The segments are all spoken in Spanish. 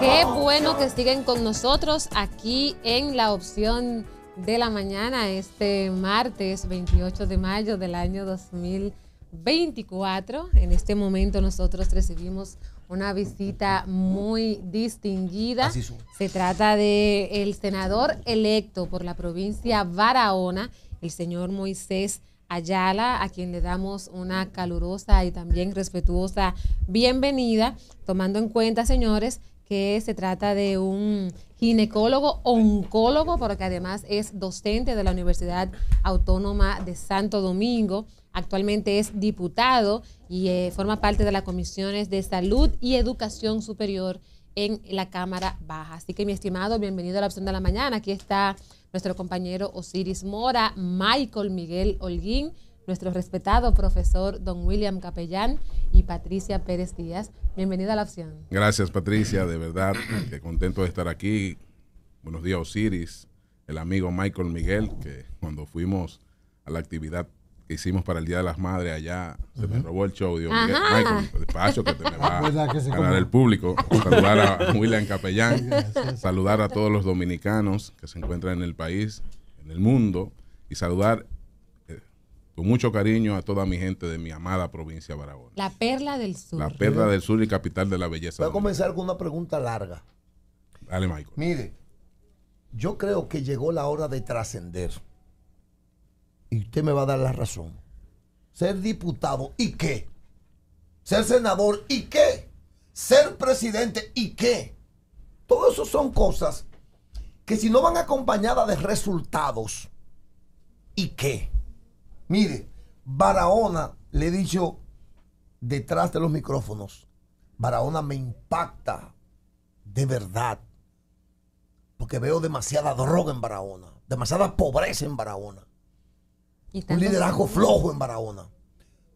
Qué bueno que siguen con nosotros aquí en la opción de la mañana, este martes 28 de mayo del año 2024. En este momento nosotros recibimos una visita muy distinguida. Se trata de el senador electo por la provincia Barahona, el señor Moisés Ayala, a quien le damos una calurosa y también respetuosa bienvenida, tomando en cuenta, señores, que se trata de un ginecólogo oncólogo, porque además es docente de la Universidad Autónoma de Santo Domingo. Actualmente es diputado y eh, forma parte de las comisiones de salud y educación superior en la Cámara Baja. Así que mi estimado, bienvenido a la opción de la mañana. Aquí está nuestro compañero Osiris Mora, Michael Miguel Holguín nuestro respetado profesor don William Capellán y Patricia Pérez Díaz. Bienvenida a la opción. Gracias Patricia, de verdad, que contento de estar aquí. Buenos días Osiris, el amigo Michael Miguel, que cuando fuimos a la actividad que hicimos para el Día de las Madres allá, se me robó el show. Dios mío, Michael, despacio que te va pues, a el público. Saludar a William Capellán, saludar a todos los dominicanos que se encuentran en el país, en el mundo, y saludar con mucho cariño a toda mi gente de mi amada provincia de Barahona. La perla del sur. La perla del sur y capital de la belleza. Voy a comenzar con una pregunta larga. Dale, Michael. Mire, yo creo que llegó la hora de trascender. Y usted me va a dar la razón. Ser diputado y qué. Ser senador y qué. Ser presidente y qué. Todo eso son cosas que si no van acompañadas de resultados y qué. Mire, Barahona, le he dicho detrás de los micrófonos, Barahona me impacta de verdad, porque veo demasiada droga en Barahona, demasiada pobreza en Barahona, un liderazgo flojo en Barahona.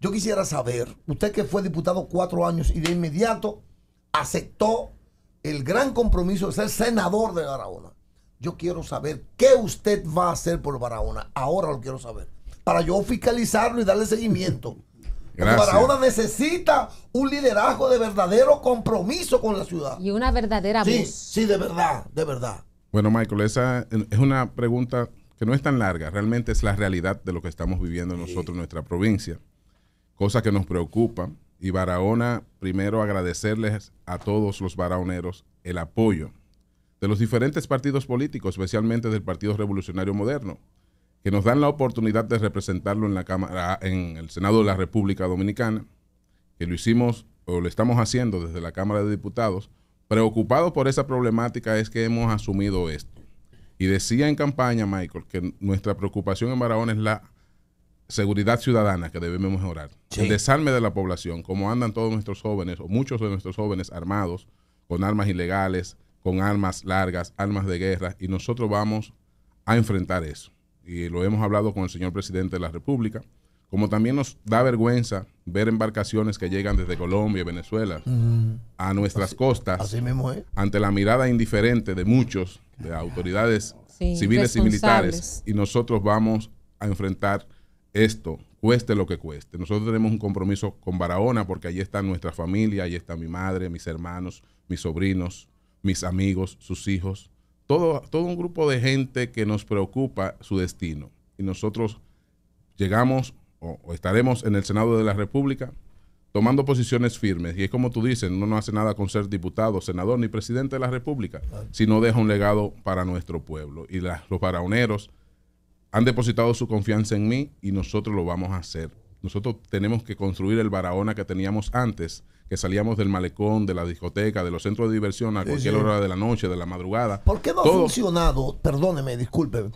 Yo quisiera saber, usted que fue diputado cuatro años y de inmediato aceptó el gran compromiso de ser senador de Barahona. Yo quiero saber qué usted va a hacer por Barahona. Ahora lo quiero saber para yo fiscalizarlo y darle seguimiento. Barahona necesita un liderazgo de verdadero compromiso con la ciudad. Y una verdadera sí, Sí, de verdad, de verdad. Bueno, Michael, esa es una pregunta que no es tan larga, realmente es la realidad de lo que estamos viviendo nosotros en nuestra provincia, cosa que nos preocupa. Y Barahona, primero agradecerles a todos los barahoneros el apoyo de los diferentes partidos políticos, especialmente del Partido Revolucionario Moderno, que nos dan la oportunidad de representarlo en la Cámara, en el Senado de la República Dominicana, que lo hicimos o lo estamos haciendo desde la Cámara de Diputados, preocupados por esa problemática es que hemos asumido esto. Y decía en campaña, Michael, que nuestra preocupación en Barahona es la seguridad ciudadana que debemos mejorar. El desarme de la población, como andan todos nuestros jóvenes o muchos de nuestros jóvenes armados con armas ilegales, con armas largas, armas de guerra, y nosotros vamos a enfrentar eso y lo hemos hablado con el señor presidente de la República, como también nos da vergüenza ver embarcaciones que llegan desde Colombia y Venezuela a mm. nuestras costas así ante la mirada indiferente de muchos, de autoridades civiles y militares, y nosotros vamos a enfrentar esto, cueste lo que cueste. Nosotros tenemos un compromiso con Barahona porque allí está nuestra familia, allí está mi madre, mis hermanos, mis sobrinos, mis amigos, sus hijos, todo, un grupo de gente que nos preocupa su destino. Y nosotros llegamos o, estaremos en el Senado de la República tomando posiciones firmes. Y es como tú dices, no, no hace nada con ser diputado, senador ni presidente de la República, si no deja un legado para nuestro pueblo. Y los baraoneros han depositado su confianza en mí y nosotros lo vamos a hacer. Nosotros tenemos que construir el Barahona que teníamos antes que salíamos del malecón, de la discoteca, de los centros de diversión a cualquier hora de la noche, de la madrugada. ¿Por qué no ha funcionado? Perdóneme, disculpe.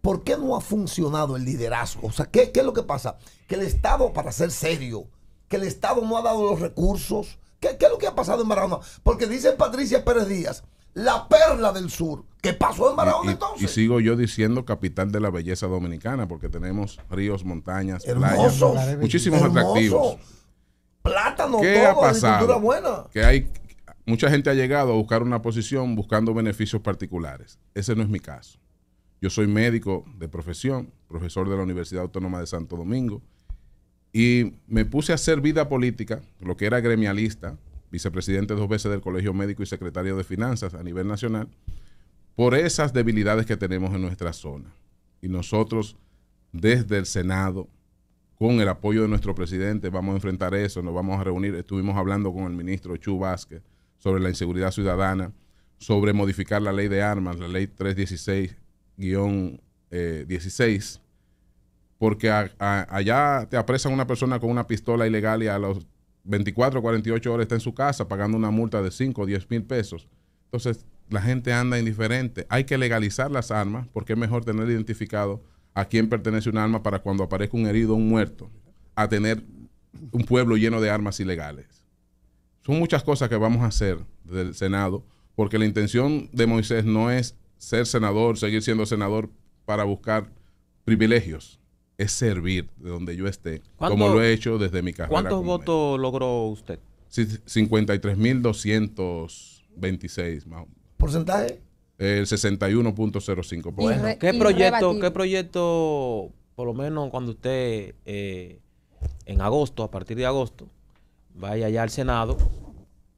¿Por qué no ha funcionado el liderazgo? O sea, ¿qué, es lo que pasa? Que el Estado, para ser serio, que el Estado no ha dado los recursos. ¿Qué, es lo que ha pasado en Barahona? Porque dice Patricia Pérez Díaz, la perla del sur. ¿Qué pasó en Barahona entonces? Y sigo yo diciendo capital de la belleza dominicana, porque tenemos ríos, montañas, hermosos, muchísimos atractivos plátano, ¿Qué todo, ha pasado? buena. Que hay mucha gente ha llegado a buscar una posición buscando beneficios particulares. Ese no es mi caso. Yo soy médico de profesión, profesor de la Universidad Autónoma de Santo Domingo, y me puse a hacer vida política, lo que era gremialista, vicepresidente dos veces del Colegio Médico y secretario de Finanzas a nivel nacional, por esas debilidades que tenemos en nuestra zona. Y nosotros, desde el Senado, con el apoyo de nuestro presidente vamos a enfrentar eso, nos vamos a reunir. Estuvimos hablando con el ministro Chu Vázquez sobre la inseguridad ciudadana, sobre modificar la ley de armas, la ley 316-16, eh, porque allá te apresan una persona con una pistola ilegal y a los 24, 48 horas está en su casa pagando una multa de 5 o 10 mil pesos. Entonces la gente anda indiferente. Hay que legalizar las armas porque es mejor tener identificado a quién pertenece un arma para cuando aparezca un herido o un muerto, a tener un pueblo lleno de armas ilegales. Son muchas cosas que vamos a hacer del Senado, porque la intención de Moisés no es ser senador, seguir siendo senador para buscar privilegios, es servir de donde yo esté, como lo he hecho desde mi carrera. ¿Cuántos votos logró usted? 53.226. ¿Porcentaje? el 61.05%. ¿qué proyecto, ¿qué proyecto, por lo menos cuando usted eh, en agosto, a partir de agosto, vaya allá al Senado,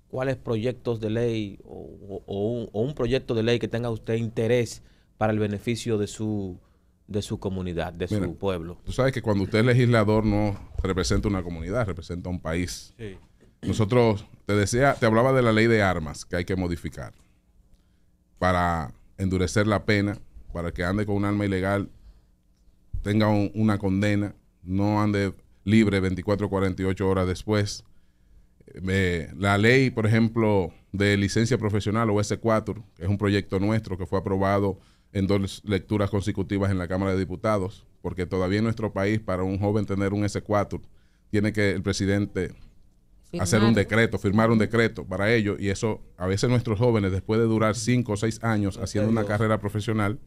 cuáles proyectos de ley o, o, un, proyecto de ley que tenga usted interés para el beneficio de su de su comunidad, de su pueblo. Tú sabes que cuando usted es legislador no representa una comunidad, representa un país. Nosotros, te decía, te hablaba de la ley de armas que hay que modificar para endurecer la pena, para que ande con un arma ilegal, tenga una condena, no ande libre 24 48 horas después. Eh, la ley, por ejemplo, de licencia profesional o S4, que es un proyecto nuestro que fue aprobado en dos lecturas consecutivas en la Cámara de Diputados, porque todavía en nuestro país para un joven tener un S4 tiene que el presidente hacer un decreto, firmar un decreto para ello. Y eso, a veces nuestros jóvenes, después de durar cinco o seis años haciendo una carrera profesional,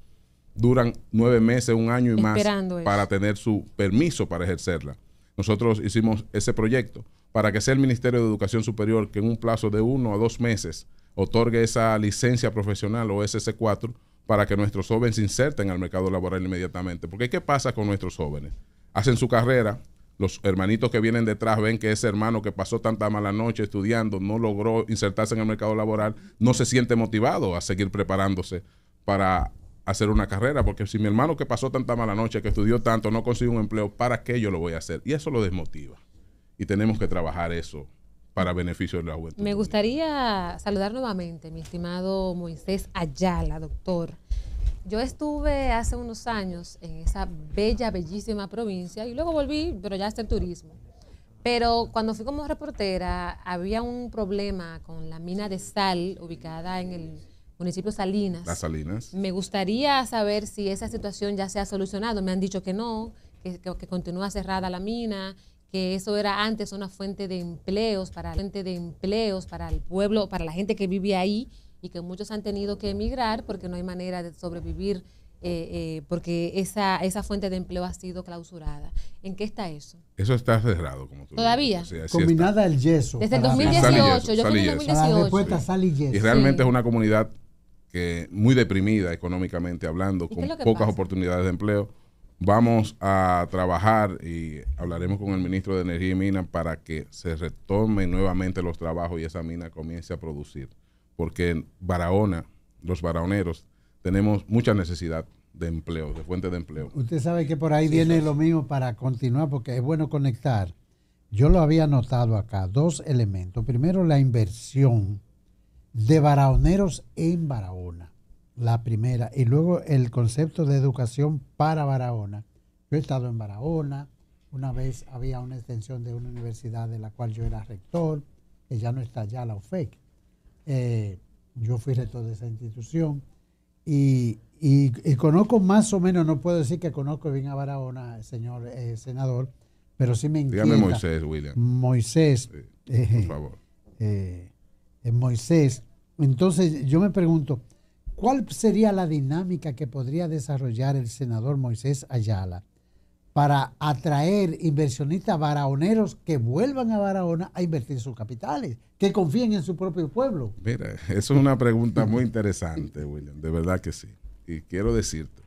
duran nueve meses, un año y más para tener su permiso para ejercerla. Nosotros hicimos ese proyecto para que sea el Ministerio de Educación Superior que en un plazo de uno a dos meses otorgue esa licencia profesional o ss 4 para que nuestros jóvenes se inserten al mercado laboral inmediatamente. Porque ¿qué pasa con nuestros jóvenes? Hacen su carrera, los hermanitos que vienen detrás ven que ese hermano que pasó tanta mala noche estudiando no logró insertarse en el mercado laboral, no se siente motivado a seguir preparándose para hacer una carrera, porque si mi hermano que pasó tanta mala noche, que estudió tanto, no consigue un empleo, ¿para qué yo lo voy a hacer? Y eso lo desmotiva. Y tenemos que trabajar eso para beneficio de la juventud. Me gustaría saludar nuevamente, mi estimado Moisés Ayala, doctor. Yo estuve hace unos años en esa bella, bellísima provincia y luego volví, pero ya está el turismo. Pero cuando fui como reportera, había un problema con la mina de sal ubicada en el municipio Salinas. Las Salinas. Me gustaría saber si esa situación ya se ha solucionado. Me han dicho que no, que, continúa cerrada la mina, que eso era antes una fuente de empleos para fuente de empleos para el pueblo, para la gente que vive ahí y que muchos han tenido que emigrar porque no hay manera de sobrevivir, eh, eh, porque esa, esa fuente de empleo ha sido clausurada. ¿En qué está eso? Eso está cerrado, como tú ¿Todavía? Combinada al yeso. Desde el 2018, yo que 2018. y yeso. realmente es una comunidad que muy deprimida económicamente hablando, con pocas oportunidades de empleo. Vamos a trabajar y hablaremos con el ministro de Energía y Minas para que se retomen nuevamente los trabajos y esa mina comience a producir porque en Barahona, los barahoneros, tenemos mucha necesidad de empleo, de fuente de empleo. Usted sabe que por ahí viene lo mismo para continuar, porque es bueno conectar. Yo lo había notado acá, dos elementos. Primero, la inversión de barahoneros en Barahona, la primera, y luego el concepto de educación para Barahona. Yo he estado en Barahona, una vez había una extensión de una universidad de la cual yo era rector, que ya no está ya la UFEC. Eh, yo fui rector de esa institución y, y, conozco más o menos, no puedo decir que conozco bien a Barahona, señor eh, senador, pero sí me inquieta. Dígame Moisés, William. Moisés. Eh, por favor. Moisés. Entonces yo me pregunto, ¿cuál sería la dinámica que podría desarrollar el senador Moisés Ayala? para atraer inversionistas baraoneros que vuelvan a Barahona a invertir sus capitales, que confíen en su propio pueblo? Mira, eso es una pregunta muy interesante, William, de verdad que sí. Y quiero decirte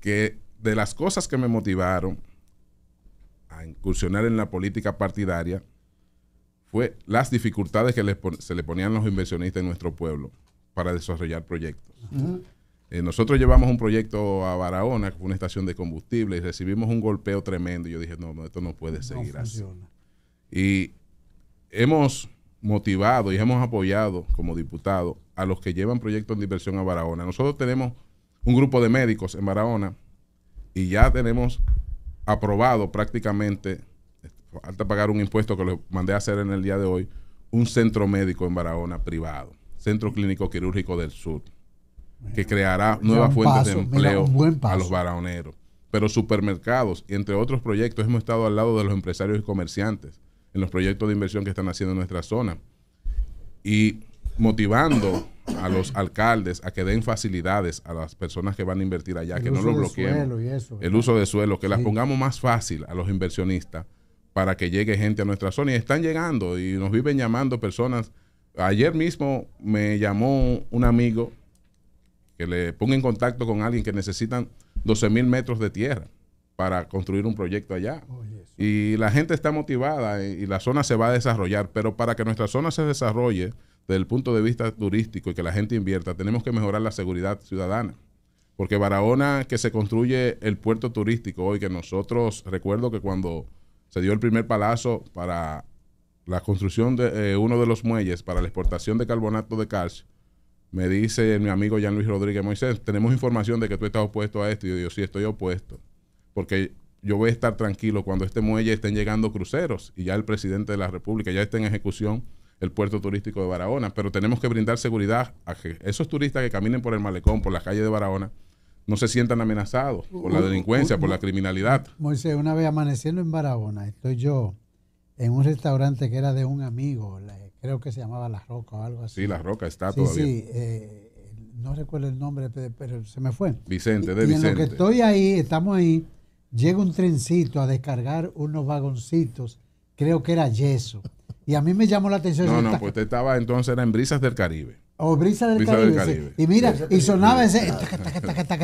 que de las cosas que me motivaron a incursionar en la política partidaria fue las dificultades que se le ponían los inversionistas en nuestro pueblo para desarrollar proyectos. Eh, nosotros llevamos un proyecto a Barahona, una estación de combustible, y recibimos un golpeo tremendo. Y yo dije, no, no esto no puede seguir así. Y hemos motivado y hemos apoyado como diputados a los que llevan proyectos de inversión a Barahona. Nosotros tenemos un grupo de médicos en Barahona y ya tenemos aprobado prácticamente, falta pagar un impuesto que lo mandé a hacer en el día de hoy, un centro médico en Barahona privado, Centro Clínico Quirúrgico del Sur que creará nuevas fuentes de empleo a los varoneros. Pero supermercados, y entre otros proyectos, hemos estado al lado de los empresarios y comerciantes en los proyectos de inversión que están haciendo en nuestra zona y motivando a los alcaldes a que den facilidades a las personas que van a invertir allá, que no lo bloqueen. Eso, el uso de suelo, que las pongamos más fácil a los inversionistas para que llegue gente a nuestra zona. Y están llegando y nos viven llamando personas. Ayer mismo me llamó un amigo que le ponga en contacto con alguien que necesitan 12 mil metros de tierra para construir un proyecto allá. Y la gente está motivada y, la zona se va a desarrollar, pero para que nuestra zona se desarrolle desde el punto de vista turístico y que la gente invierta, tenemos que mejorar la seguridad ciudadana. Porque Barahona, que se construye el puerto turístico hoy, que nosotros recuerdo que cuando se dio el primer palazo para la construcción de eh, uno de los muelles para la exportación de carbonato de calcio, me dice mi amigo Jan Luis Rodríguez Moisés, tenemos información de que tú estás opuesto a esto. Y yo digo, sí, estoy opuesto. Porque yo voy a estar tranquilo cuando este muelle estén llegando cruceros y ya el presidente de la República ya está en ejecución el puerto turístico de Barahona. Pero tenemos que brindar seguridad a que esos turistas que caminen por el malecón, por la calle de Barahona, no se sientan amenazados por la uh, uh, delincuencia, uh, por la criminalidad. Moisés, una vez amaneciendo en Barahona, estoy yo en un restaurante que era de un amigo, la creo que se llamaba La Roca o algo así. Sí, La Roca está todavía. Sí, eh, no recuerdo el nombre, pero se me fue. Vicente, de Vicente. En lo que estoy ahí, estamos ahí, llega un trencito a descargar unos vagoncitos, creo que era yeso. Y a mí me llamó la atención. No, no, pues usted estaba entonces en Brisas del Caribe. O Brisa del, Caribe, Y mira, y sonaba ese, ta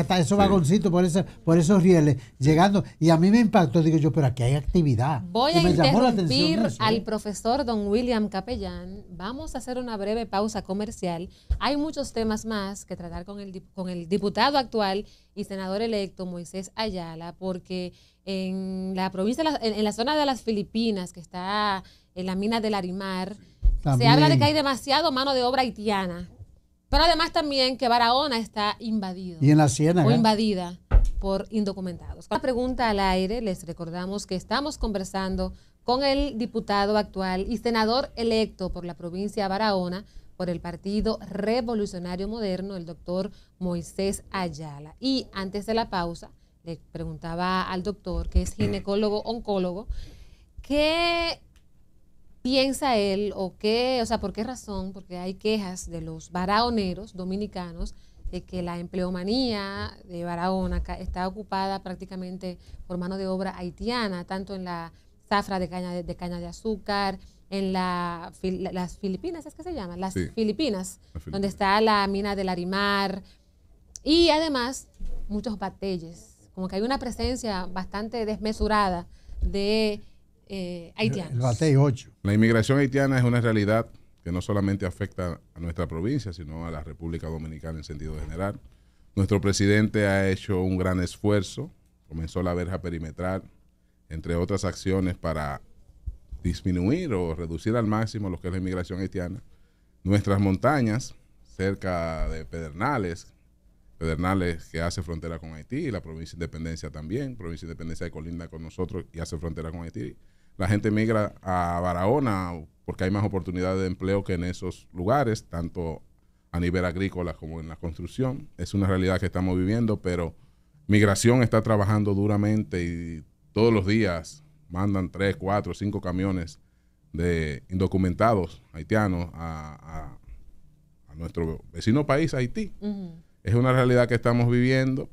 ta por, por esos rieles, llegando. Y a mí me impactó, digo yo, pero aquí hay actividad. Voy a interrumpir al profesor don William Capellán. Vamos a hacer una breve pausa comercial. Hay muchos temas más que tratar con el, con el diputado actual y senador electo Moisés Ayala, porque en la provincia, en la zona de las Filipinas, que está en la mina del Arimar, se habla de que hay demasiado mano de obra haitiana. Pero además también que Barahona está invadido. Y en la Siena. O invadida por indocumentados. Una pregunta al aire, les recordamos que estamos conversando con el diputado actual y senador electo por la provincia de Barahona por el Partido Revolucionario Moderno, el doctor Moisés Ayala. Y antes de la pausa, le preguntaba al doctor, que es ginecólogo-oncólogo, ¿qué piensa él o qué, o sea, por qué razón, porque hay quejas de los baraoneros dominicanos de que la empleomanía de Barahona está ocupada prácticamente por mano de obra haitiana, tanto en la zafra de caña de, azúcar, en las Filipinas, ¿es que se llama? Las, Filipinas, donde está la mina del Arimar, y además muchos batelles, como que hay una presencia bastante desmesurada de eh, haitianos. La inmigración haitiana es una realidad que no solamente afecta a nuestra provincia, sino a la República Dominicana en sentido general. Nuestro presidente ha hecho un gran esfuerzo, comenzó la verja perimetral, entre otras acciones para disminuir o reducir al máximo lo que es la inmigración haitiana. Nuestras montañas, cerca de Pedernales, Pedernales que hace frontera con Haití, la provincia de Independencia también, provincia de Independencia que colinda con nosotros y hace frontera con Haití la gente migra a Barahona porque hay más oportunidades de empleo que en esos lugares, tanto a nivel agrícola como en la construcción. Es una realidad que estamos viviendo, pero migración está trabajando duramente y todos los días mandan tres, cuatro, cinco camiones de indocumentados haitianos a, nuestro vecino país, Haití. Es una realidad que estamos viviendo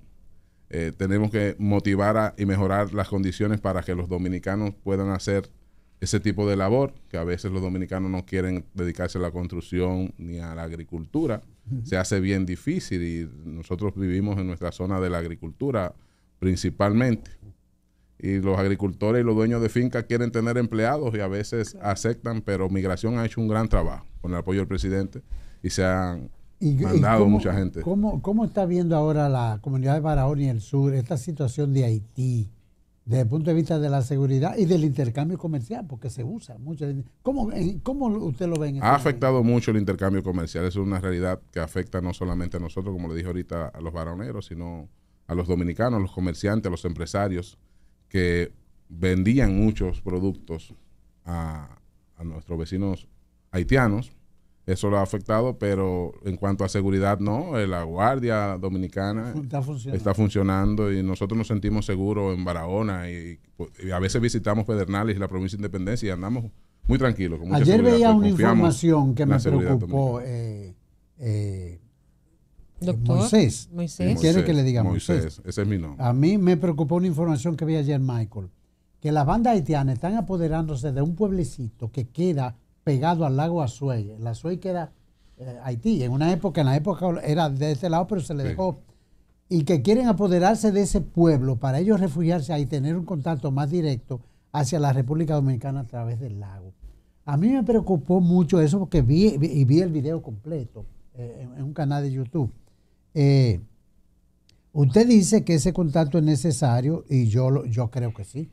eh, tenemos que motivar y mejorar las condiciones para que los dominicanos puedan hacer ese tipo de labor, que a veces los dominicanos no quieren dedicarse a la construcción ni a la agricultura. Se hace bien difícil y nosotros vivimos en nuestra zona de la agricultura principalmente. Y los agricultores y los dueños de finca quieren tener empleados y a veces aceptan, pero Migración ha hecho un gran trabajo con el apoyo del presidente y se han y, mandado cómo, mucha gente. Cómo, ¿Cómo está viendo ahora la comunidad de Barahona y el sur esta situación de Haití? desde el punto de vista de la seguridad y del intercambio comercial, porque se usa mucho. ¿Cómo, eh, cómo usted lo ve? ha afectado mucho el intercambio comercial. Es una realidad que afecta no solamente a nosotros, como le dije ahorita, a los baroneros, sino a los dominicanos, a los comerciantes, a los empresarios que vendían muchos productos a nuestros vecinos haitianos eso lo ha afectado, pero en cuanto a seguridad, no. Eh, la Guardia Dominicana está funcionando, y nosotros nos sentimos seguros en Barahona y, a veces visitamos Pedernales y la provincia de Independencia y andamos muy tranquilos. Ayer veía una información que me preocupó. Eh, eh, Doctor, Moisés. Moisés. ¿Quiere que le diga Moisés? Moisés? Ese es mi nombre. A mí me preocupó una información que vi ayer, Michael, que las bandas haitianas están apoderándose de un pueblecito que queda pegado al lago Azuay. El Azuay que era eh, Haití, en una época, en la época era de este lado, pero se le dejó. Y que quieren apoderarse de ese pueblo para ellos refugiarse ahí, tener un contacto más directo hacia la República Dominicana a través del lago. A mí me preocupó mucho eso porque vi, y vi el video completo eh, en, un canal de YouTube. Eh, usted dice que ese contacto es necesario y yo, yo creo que sí.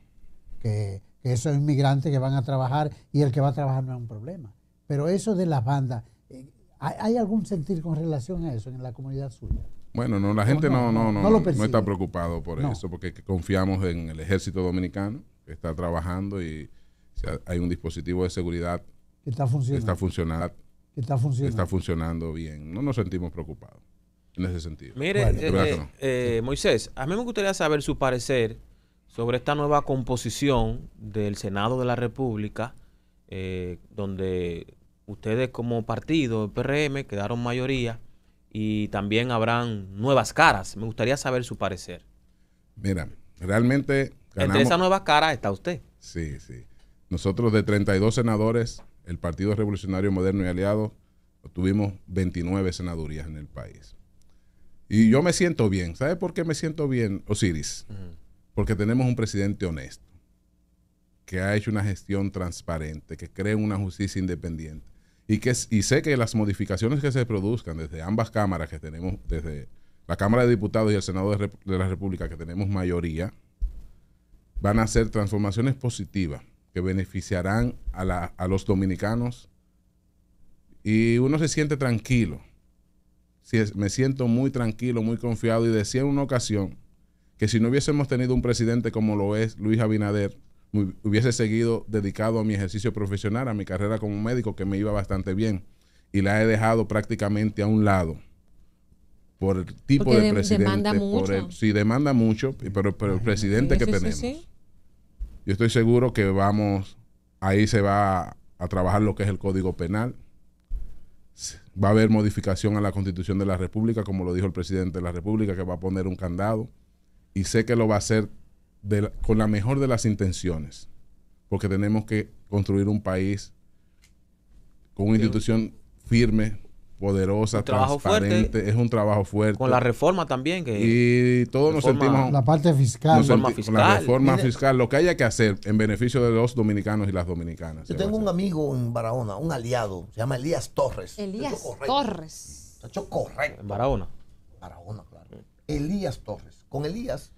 Que que esos inmigrantes que van a trabajar y el que va a trabajar no es un problema. Pero eso de las bandas, eh, ¿hay algún sentir con relación a eso en la comunidad suya? Bueno, no, la gente no, no, no, está preocupado por eso, porque confiamos en el ejército dominicano, que está trabajando y hay un dispositivo de seguridad que está funcionando. está funcionando. está, bien. No nos sentimos preocupados en ese sentido. Mire, eh, eh, Moisés, a mí me gustaría saber su parecer sobre esta nueva composición del Senado de la República, eh, donde ustedes como partido, el PRM, quedaron mayoría y también habrán nuevas caras. Me gustaría saber su parecer. Mira, realmente... Entre esas nuevas caras está usted. Sí, sí. Nosotros de 32 senadores, el Partido Revolucionario Moderno y Aliado, obtuvimos 29 senadurías en el país. Y yo me siento bien. ¿Sabe por qué me siento bien, Osiris? Porque tenemos un presidente honesto, que ha hecho una gestión transparente, que cree una justicia independiente. Y, que, sé que las modificaciones que se produzcan desde ambas cámaras que tenemos, desde la Cámara de Diputados y el Senado de, la República, que tenemos mayoría, van a ser transformaciones positivas que beneficiarán a, los dominicanos. Y uno se siente tranquilo. me siento muy tranquilo, muy confiado. Y decía en una ocasión que si no hubiésemos tenido un presidente como lo es Luis Abinader, hubiese seguido dedicado a mi ejercicio profesional, a mi carrera como médico, que me iba bastante bien. Y la he dejado prácticamente a un lado por el tipo de, presidente. Demanda mucho. sí, demanda mucho, pero, el presidente que tenemos. Yo estoy seguro que vamos, ahí se va a trabajar lo que es el Código Penal. Va a haber modificación a la Constitución de la República, como lo dijo el presidente de la República, que va a poner un candado y sé que lo va a hacer con la mejor de las intenciones, porque tenemos que construir un país con una institución firme, poderosa, transparente. es un trabajo fuerte. Con la reforma también. Que y todos nos sentimos... La parte fiscal. Con la reforma fiscal, lo que haya que hacer en beneficio de los dominicanos y las dominicanas. Yo tengo un amigo en Barahona, un aliado, se llama Elías Torres. Elías Torres. Está correcto. En Barahona. Barahona, claro. Elías Torres con Elías,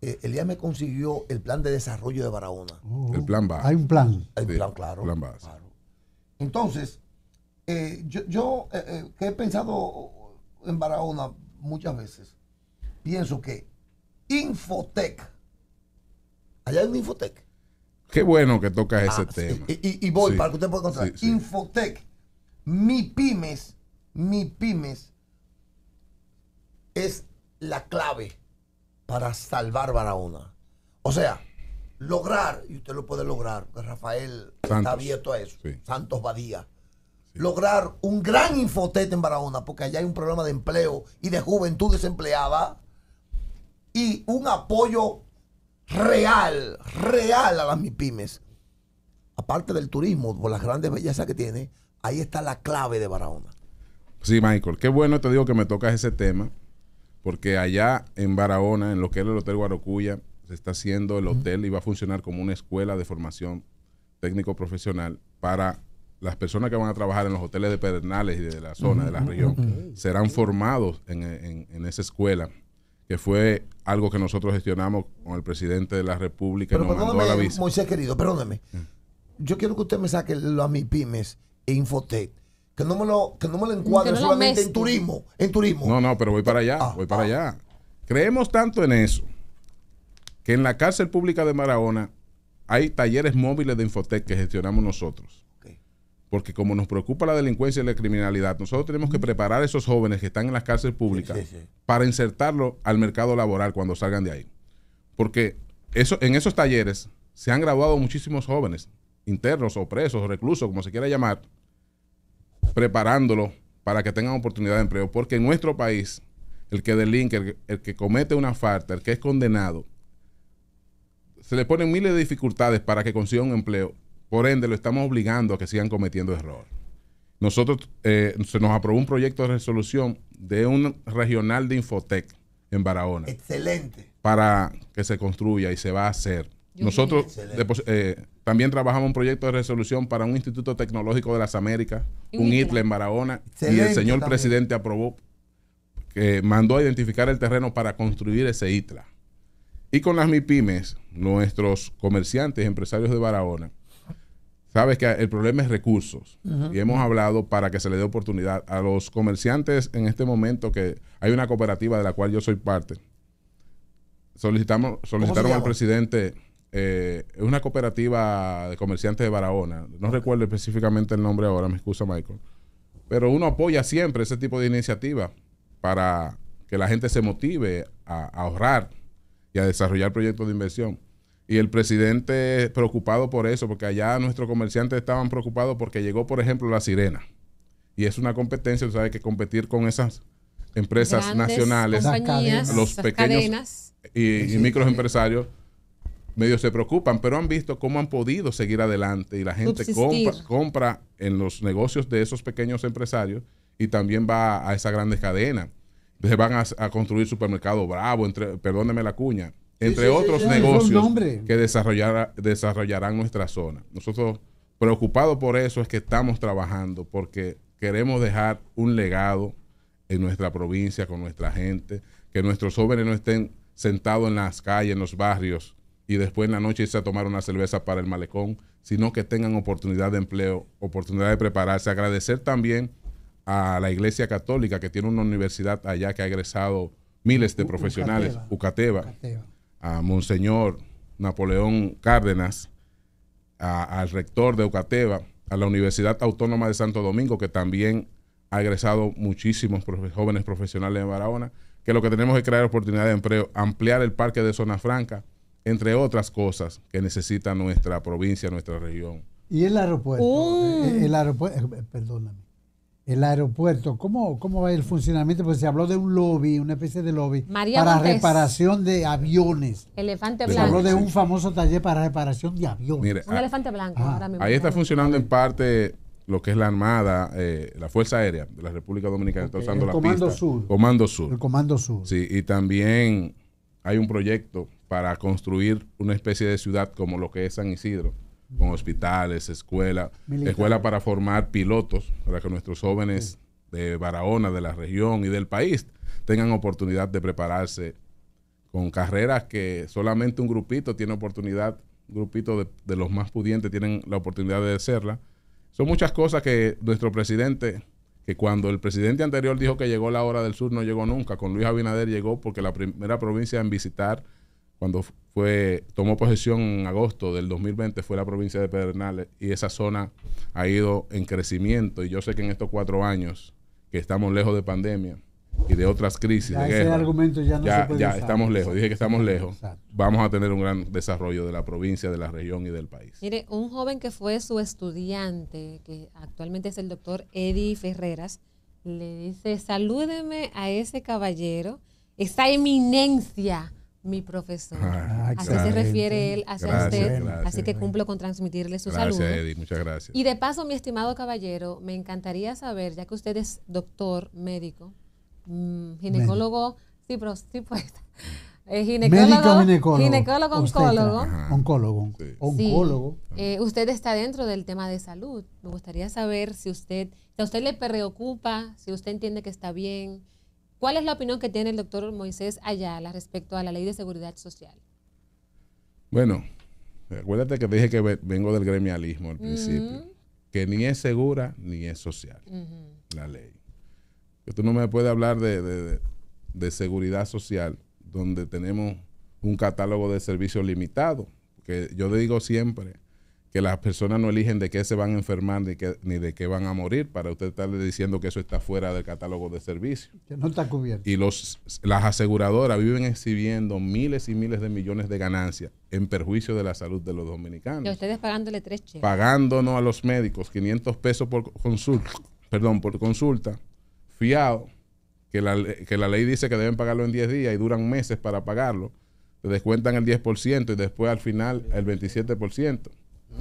eh, Elías me consiguió el plan de desarrollo de Barahona. Oh. el plan va. Hay un plan. Hay un plan, claro. Plan Entonces, eh, yo, eh, que he pensado en Barahona muchas veces, pienso que Infotec, allá hay un Infotec. Qué bueno que tocas ese ah, tema. Y, voy para que usted pueda contar. Infotec, mi pymes, mi pymes es la clave para salvar Barahona. O sea, lograr, y usted lo puede lograr, Rafael está abierto a eso, Santos Badía, lograr un gran infotete en Barahona, porque allá hay un problema de empleo y de juventud desempleada, y un apoyo real, real a las MIPIMES. Aparte del turismo, por las grandes bellezas que tiene, ahí está la clave de Barahona. Sí, Michael, qué bueno te digo que me tocas ese tema porque allá en Barahona, en lo que es el Hotel Guarocuya, se está haciendo el hotel y va a funcionar como una escuela de formación técnico profesional para las personas que van a trabajar en los hoteles de Pedernales y de la zona, de la región, serán formados en, esa escuela, que fue algo que nosotros gestionamos con el presidente de la República. Pero nos Moisés querido, Perdóneme. Mm. Yo quiero que usted me saque lo a mi pymes e Infotec que no me lo, que no me lo encuadre solamente en turismo, en turismo. No, no, pero voy para allá, ah, voy para ah. allá. Creemos tanto en eso que en la cárcel pública de Marahona hay talleres móviles de Infotec que gestionamos nosotros. Porque como nos preocupa la delincuencia y la criminalidad, nosotros tenemos que preparar a esos jóvenes que están en las cárceles públicas para insertarlo al mercado laboral cuando salgan de ahí. Porque eso, en esos talleres se han graduado muchísimos jóvenes, internos o presos o reclusos, como se quiera llamar, preparándolo para que tengan oportunidad de empleo. Porque en nuestro país, el que delinque, el, que comete una falta, el que es condenado, se le ponen miles de dificultades para que consiga un empleo. Por ende, lo estamos obligando a que sigan cometiendo errores. Nosotros eh, se nos aprobó un proyecto de resolución de un regional de Infotec en Barahona. Excelente. Para que se construya y se va a hacer. Nosotros eh, pues, eh, también trabajamos un proyecto de resolución para un Instituto Tecnológico de las Américas, un ITLA en Barahona, y el señor presidente aprobó, que mandó a identificar el terreno para construir ese ITLA. Y con las MIPIMES, nuestros comerciantes, empresarios de Barahona, sabes que el problema es recursos. Y hemos hablado para que se le dé oportunidad a los comerciantes en este momento que hay una cooperativa de la cual yo soy parte. Solicitamos, solicitaron al presidente es eh, una cooperativa de comerciantes de Barahona. No recuerdo específicamente el nombre ahora, me excusa Michael. Pero uno apoya siempre ese tipo de iniciativas para que la gente se motive a, ahorrar y a desarrollar proyectos de inversión. Y el presidente preocupado por eso, porque allá nuestros comerciantes estaban preocupados porque llegó, por ejemplo, la sirena. Y es una competencia, tú sabes que competir con esas empresas nacionales, los pequeños y microempresarios medio se preocupan, pero han visto cómo han podido seguir adelante y la gente compra, compra, en los negocios de esos pequeños empresarios y también va a esas grandes cadenas. Se van a, construir supermercados Bravo, entre, perdóneme la cuña, entre otros negocios que desarrollarán nuestra zona. Nosotros, preocupados por eso, es que estamos trabajando porque queremos dejar un legado en nuestra provincia, con nuestra gente, que nuestros jóvenes no estén sentados en las calles, en los barrios, y después en la noche irse a tomar una cerveza para el malecón, sino que tengan oportunidad de empleo, oportunidad de prepararse. Agradecer también a la Iglesia Católica, que tiene una universidad allá que ha egresado miles de profesionales, Ucateba, a Monseñor Napoleón Cárdenas, al rector de Ucateva, a la Universidad Autónoma de Santo Domingo, que también ha egresado muchísimos jóvenes profesionales en Barahona, que lo que tenemos es crear oportunidad de empleo, ampliar el parque de Zona Franca, entre otras cosas que necesita nuestra provincia, nuestra región. Y el aeropuerto, oh. eh, el, aeropuerto, eh, perdóname, el aeropuerto, ¿cómo, va el funcionamiento? Porque se habló de un lobby, una especie de lobby para reparación de aviones. Elefante blanco. Se habló de un famoso taller para reparación de aviones. un ah, elefante blanco. Ah. Ahí está funcionando en parte lo que es la Armada, eh, la Fuerza Aérea de la República Dominicana, usando el la Comando Sur. Comando Sur. El Comando Sur. Sí, y también hay un proyecto para construir una especie de ciudad como lo que es San Isidro, con hospitales, escuelas, escuelas para formar pilotos, para que nuestros jóvenes de Barahona, de la región y del país tengan oportunidad de prepararse con carreras que solamente un grupito tiene oportunidad, un grupito de los más pudientes tienen la oportunidad de hacerla. Son muchas cosas que nuestro presidente que cuando el presidente anterior dijo que llegó la hora del sur, no llegó nunca. Con Luis Abinader llegó porque la primera provincia en visitar cuando fue, tomó posesión en agosto del 2020, fue la provincia de Pedernales y esa zona ha ido en crecimiento. Y yo sé que en estos cuatro años que estamos lejos de pandemia y de otras crisis, ya argumento ya, ya, estamos lejos. Dije que estamos lejos. Vamos a tener un gran desarrollo de la provincia, de la región y del país. Mire, un joven que fue su estudiante, que actualmente es el doctor Eddie Ferreras, le dice: Salúdeme a ese caballero, esa eminencia mi profesor. Ah, ah, así se refiere él a usted, así que cumplo con transmitirle su gracias, muchas gracias. Y de paso, mi estimado caballero, me encantaría saber, ya que usted es doctor, médico, mm, ginecólogo, sí, pero sí, pues, eh, ginecólogo, ginecólogo, oncólogo. Oncólogo, oncólogo. Eh, usted está dentro del tema de salud. Me gustaría saber si usted, si a usted le preocupa, si usted entiende que está bien, ¿Cuál es la opinión que tiene el doctor Moisés Ayala respecto a la ley de seguridad social? Bueno, acuérdate que te dije que vengo del gremialismo al principio, que ni es segura ni es social la ley. Que tú no me puedes hablar de, de seguridad social donde tenemos un catálogo de servicios limitado, que yo digo siempre, las personas no eligen de qué se van a enfermar ni, que, ni de qué van a morir, para usted estarle diciendo que eso está fuera del catálogo de servicios. Que no está cubierto. Y los, las aseguradoras viven exhibiendo miles y miles de millones de ganancias en perjuicio de la salud de los dominicanos. ustedes pagándole tres cheques. Pagándonos a los médicos 500 pesos por consulta, perdón, por consulta, fiado, que la, que la ley dice que deben pagarlo en 10 días y duran meses para pagarlo. Te descuentan el 10% y después al final el 27%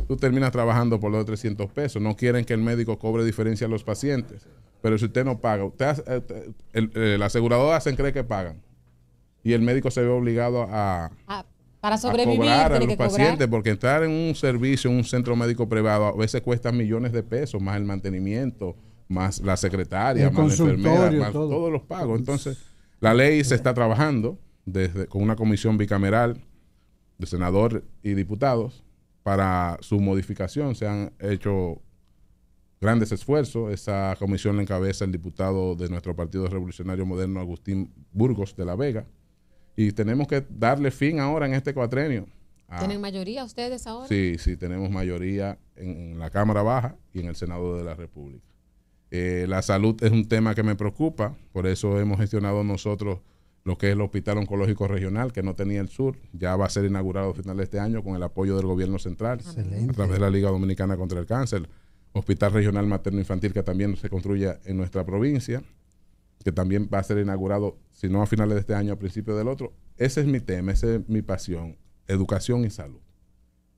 tú terminas trabajando por los 300 pesos. No quieren que el médico cobre diferencia a los pacientes. Pero si usted no paga, usted eh, eh, eh, el, asegurador hacen cree que pagan. Y el médico se ve obligado a... para sobrevivir, a los pacientes, porque entrar en un servicio, en un centro médico privado, a veces cuesta millones de pesos, más el mantenimiento, más la secretaria, más la enfermera, más todos los pagos. Pues, Entonces, la ley se está trabajando desde con una comisión bicameral de senador y diputados para su modificación. Se han hecho grandes esfuerzos. Esa comisión la encabeza el diputado de nuestro Partido Revolucionario Moderno, Agustín Burgos de la Vega. Y tenemos que darle fin ahora en este cuatrenio. ¿Tienen mayoría ustedes ahora? Sí, sí, tenemos mayoría en, la Cámara Baja y en el Senado de la República. Eh, la salud es un tema que me preocupa, por eso hemos gestionado nosotros lo que es el Hospital Oncológico Regional, que no tenía el sur, ya va a ser inaugurado a finales de este año con el apoyo del gobierno central, a través de la Liga Dominicana contra el Cáncer, Hospital Regional Materno Infantil, que también se construye en nuestra provincia, que también va a ser inaugurado, si no a finales de este año, a principios del otro. Ese es mi tema, esa es mi pasión, educación y salud,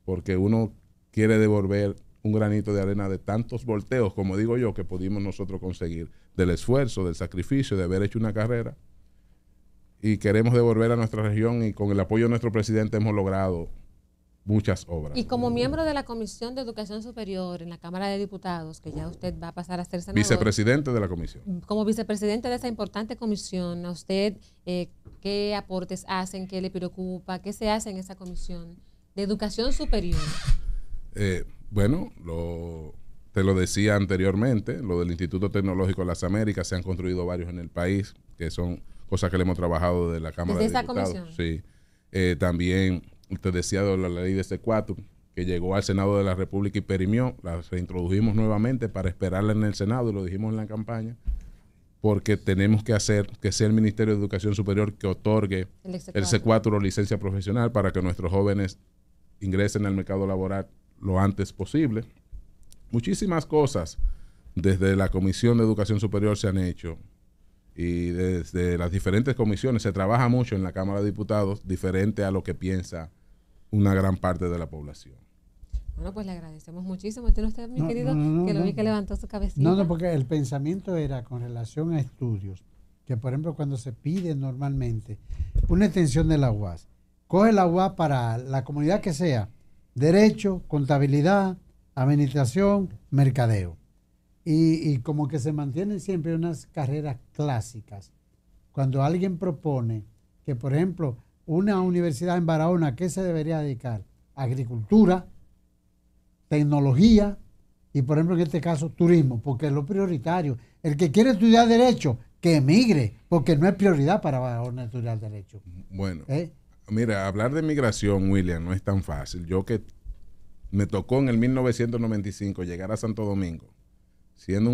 porque uno quiere devolver un granito de arena de tantos volteos, como digo yo, que pudimos nosotros conseguir del esfuerzo, del sacrificio, de haber hecho una carrera y queremos devolver a nuestra región y con el apoyo de nuestro presidente hemos logrado muchas obras. Y como miembro de la Comisión de Educación Superior en la Cámara de Diputados, que ya usted va a pasar a ser senador. Vicepresidente de la comisión. Como vicepresidente de esa importante comisión, ¿a usted eh, qué aportes hacen, qué le preocupa, qué se hace en esa comisión de educación superior? Eh, bueno, lo, te lo decía anteriormente, lo del Instituto Tecnológico de las Américas, se han construido varios en el país que son cosas que le hemos trabajado de la Cámara de Diputados. Esa Sí. Eh, también usted decía de la ley de C4 que llegó al Senado de la República y perimió, la reintrodujimos nuevamente para esperarla en el Senado y lo dijimos en la campaña, porque tenemos que hacer que sea el Ministerio de Educación Superior que otorgue el c el C4 o licencia profesional para que nuestros jóvenes ingresen al mercado laboral lo antes posible. Muchísimas cosas desde la Comisión de Educación Superior se han hecho y desde las diferentes comisiones se trabaja mucho en la Cámara de Diputados, diferente a lo que piensa una gran parte de la población. Bueno, pues le agradecemos muchísimo. usted, mi no, querido, que lo vi que levantó su cabecita? No, no, porque el pensamiento era con relación a estudios, que por ejemplo cuando se pide normalmente una extensión de la UAS, coge la UAS para la comunidad que sea, derecho, contabilidad, administración, mercadeo y, como que se mantienen siempre unas carreras clásicas. Cuando alguien propone que, por ejemplo, una universidad en Barahona, qué se debería dedicar? Agricultura, tecnología y, por ejemplo, en este caso, turismo, porque es lo prioritario. El que quiere estudiar derecho, que emigre, porque no es prioridad para Barahona estudiar derecho. Bueno, ¿Eh? mira, hablar de migración, William, no es tan fácil. Yo que me tocó en el 1995 llegar a Santo Domingo siendo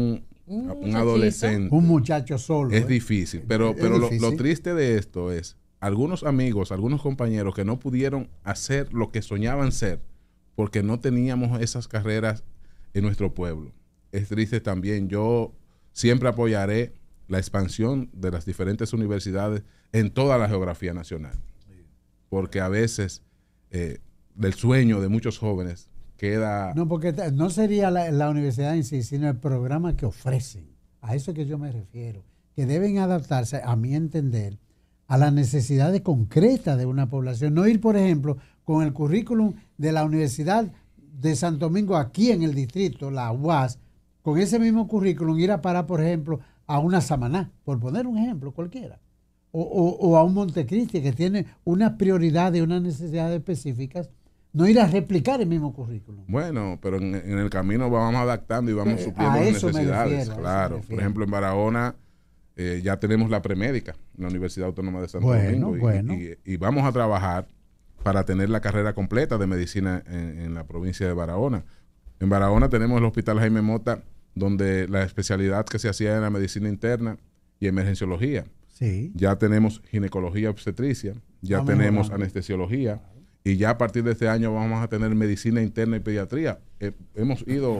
un, adolescente. Un muchacho solo. Es ¿eh? difícil, pero, Lo, triste de esto es algunos amigos, algunos compañeros que no pudieron hacer lo que soñaban ser porque no teníamos esas carreras en nuestro pueblo. Es triste también, yo siempre apoyaré la expansión de las diferentes universidades en toda la geografía nacional, porque a veces eh, del sueño de muchos jóvenes no, porque no sería la, universidad en sí, sino el programa que ofrecen. A eso que yo me refiero. Que deben adaptarse, a mi entender, a las necesidades concretas de una población. No ir, por ejemplo, con el currículum de la Universidad de Santo Domingo aquí en el distrito, la UAS, con ese mismo currículum ir a parar, por ejemplo, a una Samaná, por poner un ejemplo cualquiera, o, a un Montecristi que tiene prioridad prioridades, unas necesidades específicas no ir a replicar el mismo currículum. Bueno, pero en, el camino vamos adaptando y vamos eh, supliendo las necesidades. claro, por ejemplo, en Barahona eh, ya tenemos la premédica en la Universidad Autónoma de Santo Domingo y, y, vamos a trabajar para tener la carrera completa de medicina en, la provincia de Barahona. En Barahona tenemos el Hospital Jaime Mota, donde la especialidad que se hacía era medicina interna y emergenciología. Sí. Ya tenemos ginecología obstetricia, ya tenemos anestesiología y ya a partir de este año vamos a tener medicina interna y pediatría. Eh, hemos ido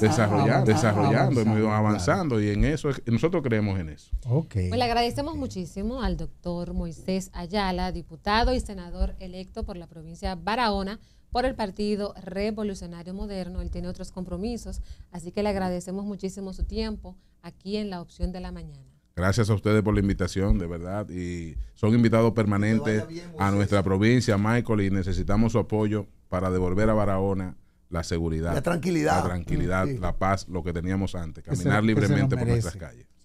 desarrollando, desarrollando hemos ido avanzando y en eso nosotros creemos en eso. Pues le agradecemos muchísimo al doctor Moisés Ayala, diputado y senador electo por la provincia de Barahona por el Partido Revolucionario Moderno. Él tiene otros compromisos, así que le agradecemos muchísimo su tiempo aquí en la opción de la mañana. Gracias a ustedes por la invitación, de verdad. Y son invitados permanentes a nuestra provincia, Michael, y necesitamos su apoyo para devolver a Barahona la seguridad, la tranquilidad, la, mm, paz, lo que teníamos antes, caminar libremente por nuestras calles.